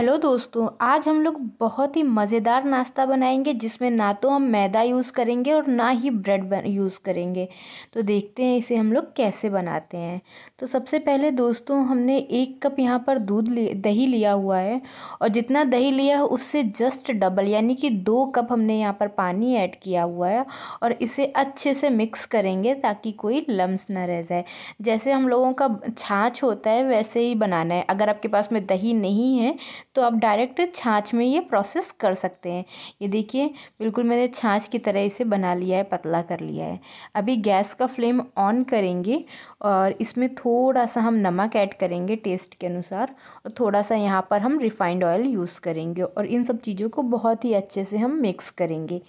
hello दोस्तों आज हम लोग बहुत ही मज़ेदार नाश्ता बनाएंगे जिसमें ना तो हम मैदा यूज़ करेंगे और ना ही ब्रेड यूज़ करेंगे तो देखते हैं इसे हम लोग कैसे बनाते हैं तो सबसे पहले दोस्तों हमने एक कप यहाँ पर दूध दही लिया हुआ है और जितना दही लिया है उससे जस्ट डबल यानी कि दो कप हमने यहाँ पर पानी ऐड किया हुआ है और इसे अच्छे से मिक्स करेंगे ताकि कोई लम्स ना रह जाए जैसे हम लोगों का छाछ होता है वैसे ही बनाना है अगर आपके पास में दही नहीं है तो आप डायरेक्ट छाछ में ये प्रोसेस कर सकते हैं ये देखिए बिल्कुल मैंने छाछ की तरह इसे बना लिया है पतला कर लिया है अभी गैस का फ्लेम ऑन करेंगे और इसमें थोड़ा सा हम नमक ऐड करेंगे टेस्ट के अनुसार और थोड़ा सा यहाँ पर हम रिफाइंड ऑयल यूज़ करेंगे और इन सब चीज़ों को बहुत ही अच्छे से हम मिक्स करेंगे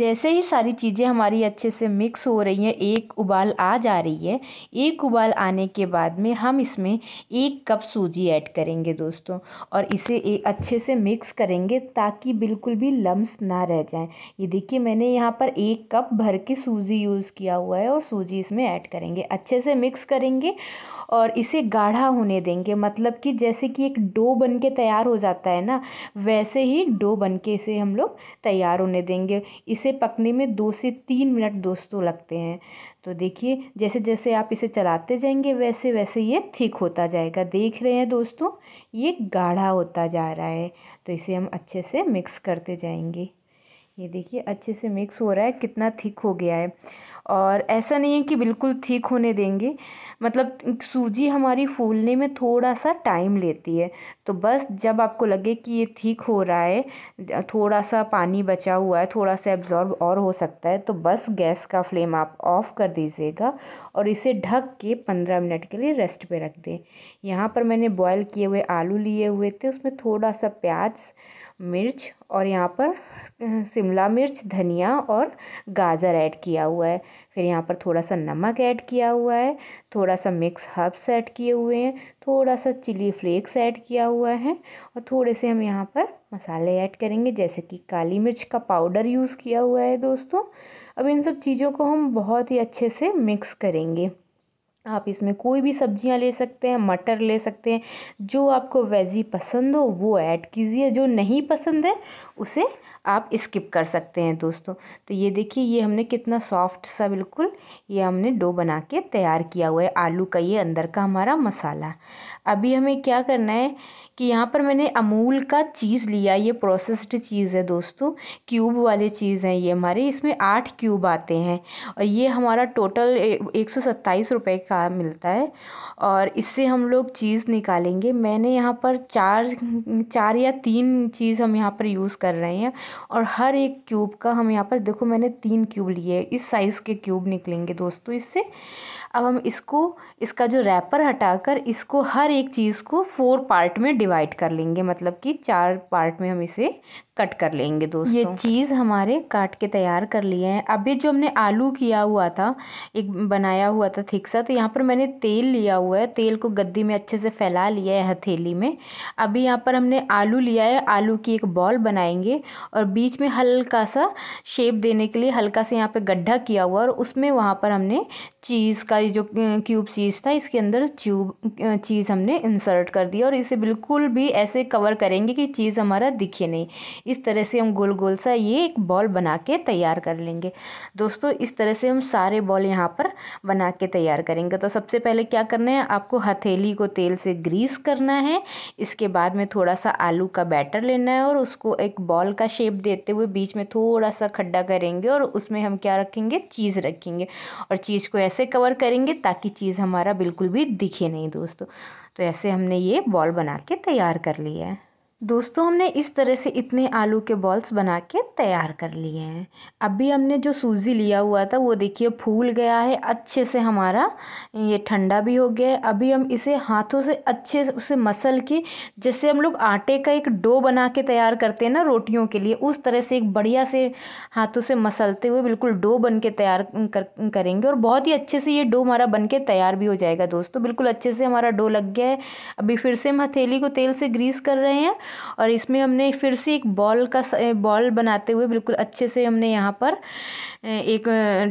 जैसे ही सारी चीज़ें हमारी अच्छे से मिक्स हो रही हैं एक उबाल आ जा रही है एक उबाल आने के बाद में हम इसमें एक कप सूजी ऐड करेंगे दोस्तों और इसे अच्छे से मिक्स करेंगे ताकि बिल्कुल भी लम्स ना रह जाएं ये देखिए मैंने यहाँ पर एक कप भर के सूजी यूज़ किया हुआ है और सूजी इसमें ऐड करेंगे अच्छे से मिक्स करेंगे और इसे गाढ़ा होने देंगे मतलब कि जैसे कि एक डो बन के तैयार हो जाता है ना वैसे ही डो बन के इसे हम लोग तैयार होने देंगे इसे पकने में दो से तीन मिनट दोस्तों लगते हैं तो देखिए जैसे जैसे आप इसे चलाते जाएंगे वैसे वैसे ये ठीक होता जाएगा देख रहे हैं दोस्तों ये गाढ़ा होता जा रहा है तो इसे हम अच्छे से मिक्स करते जाएंगे ये देखिए अच्छे से मिक्स हो रहा है कितना थिक हो गया है और ऐसा नहीं है कि बिल्कुल ठीक होने देंगे मतलब सूजी हमारी फूलने में थोड़ा सा टाइम लेती है तो बस जब आपको लगे कि ये ठीक हो रहा है थोड़ा सा पानी बचा हुआ है थोड़ा सा एब्ज़ॉर्ब और हो सकता है तो बस गैस का फ्लेम आप ऑफ़ कर दीजिएगा और इसे ढक के पंद्रह मिनट के लिए रेस्ट पे रख दें यहाँ पर मैंने बॉयल किए हुए आलू लिए हुए थे उसमें थोड़ा सा प्याज मिर्च और यहाँ पर शिमला मिर्च धनिया और गाजर ऐड किया हुआ है फिर यहाँ पर थोड़ा सा नमक ऐड किया हुआ है थोड़ा सा मिक्स हर्ब्स ऐड किए हुए हैं थोड़ा सा चिली फ्लेक्स ऐड किया हुआ है और थोड़े से हम यहाँ पर मसाले ऐड करेंगे जैसे कि काली मिर्च का पाउडर यूज़ किया हुआ है दोस्तों अब इन सब चीज़ों को हम बहुत ही अच्छे से मिक्स करेंगे आप इसमें कोई भी सब्जियां ले सकते हैं मटर ले सकते हैं जो आपको वेजी पसंद हो वो ऐड कीजिए जो नहीं पसंद है उसे आप स्किप कर सकते हैं दोस्तों तो ये देखिए ये हमने कितना सॉफ्ट सा बिल्कुल ये हमने डो बना के तैयार किया हुआ है आलू का ये अंदर का हमारा मसाला अभी हमें क्या करना है कि यहाँ पर मैंने अमूल का चीज़ लिया ये प्रोसेस्ड चीज़ है दोस्तों क्यूब वाले चीज़ हैं ये हमारे इसमें आठ क्यूब आते हैं और ये हमारा टोटल एक सौ सत्ताईस रुपये का का मिलता है और इससे हम लोग चीज़ निकालेंगे मैंने यहाँ पर चार चार या तीन चीज़ हम यहाँ पर यूज़ कर रहे हैं और हर एक क्यूब का हम यहाँ पर देखो मैंने तीन क्यूब लिए इस साइज़ के क्यूब निकलेंगे दोस्तों इससे अब हम इसको इसका जो रैपर हटाकर इसको हर एक चीज़ को फोर पार्ट में डिवाइड कर लेंगे मतलब कि चार पार्ट में हम इसे कट कर लेंगे दोस्तों ये चीज़ हमारे काट के तैयार कर लिए हैं अभी जो हमने आलू किया हुआ था एक बनाया हुआ था थिक सा तो यहाँ यहाँ पर मैंने तेल लिया हुआ है तेल को गद्दी में अच्छे से फैला लिया है हथेली में अभी यहाँ पर हमने आलू लिया है आलू की एक बॉल बनाएंगे और बीच में हल्का सा शेप देने के लिए हल्का सा यहाँ पे गड्ढा किया हुआ और उसमें वहाँ पर हमने चीज़ का ये जो क्यूब चीज़ था इसके अंदर ट्यूब चीज़ हमने इंसर्ट कर दिया और इसे बिल्कुल भी ऐसे कवर करेंगे कि चीज़ हमारा दिखे नहीं इस तरह से हम गोल गोल सा ये एक बॉल बना के तैयार कर लेंगे दोस्तों इस तरह से हम सारे बॉल यहाँ पर बना के तैयार करेंगे तो सबसे पहले क्या करना है आपको हथेली को तेल से ग्रीस करना है इसके बाद में थोड़ा सा आलू का बैटर लेना है और उसको एक बॉल का शेप देते हुए बीच में थोड़ा सा खड्डा करेंगे और उसमें हम क्या रखेंगे चीज़ रखेंगे और चीज़ को ऐसे ऐसे कवर करेंगे ताकि चीज़ हमारा बिल्कुल भी दिखे नहीं दोस्तों तो ऐसे हमने ये बॉल बना के तैयार कर लिया है दोस्तों हमने इस तरह से इतने आलू के बॉल्स बना के तैयार कर लिए हैं अभी हमने जो सूजी लिया हुआ था वो देखिए फूल गया है अच्छे से हमारा ये ठंडा भी हो गया है अभी हम इसे हाथों से अच्छे से उसे मसल के जैसे हम लोग आटे का एक डो बना के तैयार करते हैं ना रोटियों के लिए उस तरह से एक बढ़िया से हाथों से मसलते हुए बिल्कुल डो बन के तैयार कर, करेंगे और बहुत ही अच्छे से ये डो हमारा बन के तैयार भी हो जाएगा दोस्तों बिल्कुल अच्छे से हमारा डो लग गया है अभी फिर से हम हथेली को तेल से ग्रीस कर रहे हैं और इसमें हमने फिर से एक बॉल का बॉल बनाते हुए बिल्कुल अच्छे से हमने यहाँ पर एक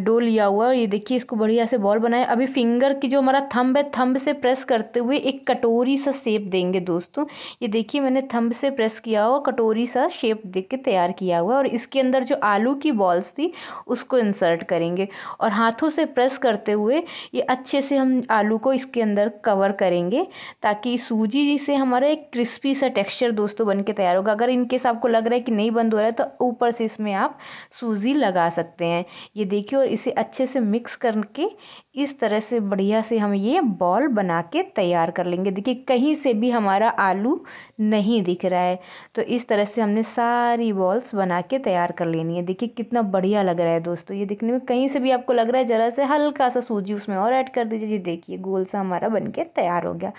डो लिया हुआ है ये देखिए इसको बढ़िया से बॉल बनाए अभी फिंगर की जो हमारा थंब है थंब से प्रेस करते हुए एक कटोरी सा शेप देंगे दोस्तों ये देखिए मैंने थंब से प्रेस किया हुआ कटोरी सा शेप दे के तैयार किया हुआ और इसके अंदर जो आलू की बॉल्स थी उसको इंसर्ट करेंगे और हाथों से प्रेस करते हुए ये अच्छे से हम आलू को इसके अंदर कवर करेंगे ताकि सूजी से हमारा एक क्रिस्पी सा टेक्स्चर दोस्तों बन के तैयार होगा अगर इनकेस आपको लग रहा है कि नहीं बंद हो रहा है तो ऊपर से इसमें आप सूजी लगा सकते हैं ये देखिए और इसे अच्छे से मिक्स करके इस तरह से बढ़िया से हम ये बॉल बना के तैयार कर लेंगे देखिए कहीं से भी हमारा आलू नहीं दिख रहा है तो इस तरह से हमने सारी बॉल्स बना के तैयार कर लेनी है देखिए कितना बढ़िया लग रहा है दोस्तों ये दिखने में कहीं से भी आपको लग रहा है ज़रा से हल्का सा सूजी उसमें और ऐड कर दीजिए देखिए गोल सा हमारा बन के तैयार हो गया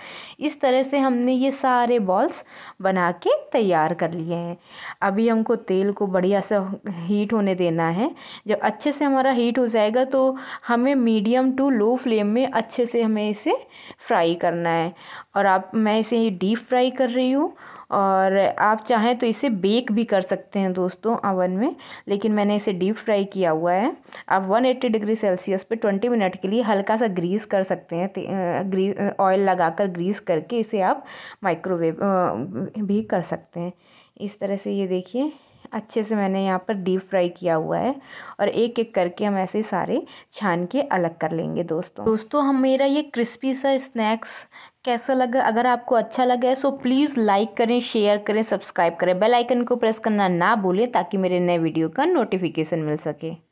इस तरह से हमने ये सारे बॉल्स बना के तैयार कर लिए हैं अभी हमको तेल को बढ़िया सा हीट होने देना है जब अच्छे से हमारा हीट हो जाएगा तो हमें मीडियम टू लो फ्लेम में अच्छे से हमें इसे फ्राई करना है और आप मैं इसे डीप फ्राई कर रही हूँ और आप चाहें तो इसे बेक भी कर सकते हैं दोस्तों अवन में लेकिन मैंने इसे डीप फ्राई किया हुआ है आप 180 डिग्री सेल्सियस पे 20 मिनट के लिए हल्का सा ग्रीस कर सकते हैं ग्रीस ऑयल लगाकर ग्रीस करके इसे आप माइक्रोवेव भी कर सकते हैं इस तरह से ये देखिए अच्छे से मैंने यहाँ पर डीप फ्राई किया हुआ है और एक एक करके हम ऐसे सारे छान के अलग कर लेंगे दोस्तों दोस्तों हम मेरा ये क्रिस्पी सा स्नैक्स कैसा लगा अगर आपको अच्छा लगा है सो प्लीज़ लाइक करें शेयर करें सब्सक्राइब करें बेल आइकन को प्रेस करना ना भूलें ताकि मेरे नए वीडियो का नोटिफिकेशन मिल सके